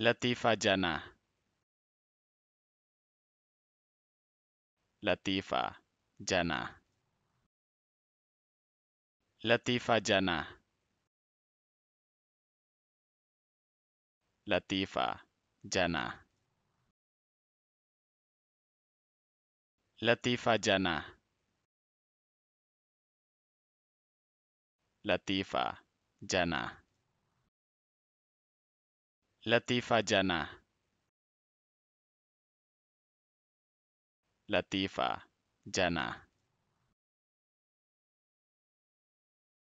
Latifa Jana. Latifa Jana. Latifa Jana. Latifa Jana. Latifa Jana. Latifa Yana. Latifa Yana. Latifa Yana.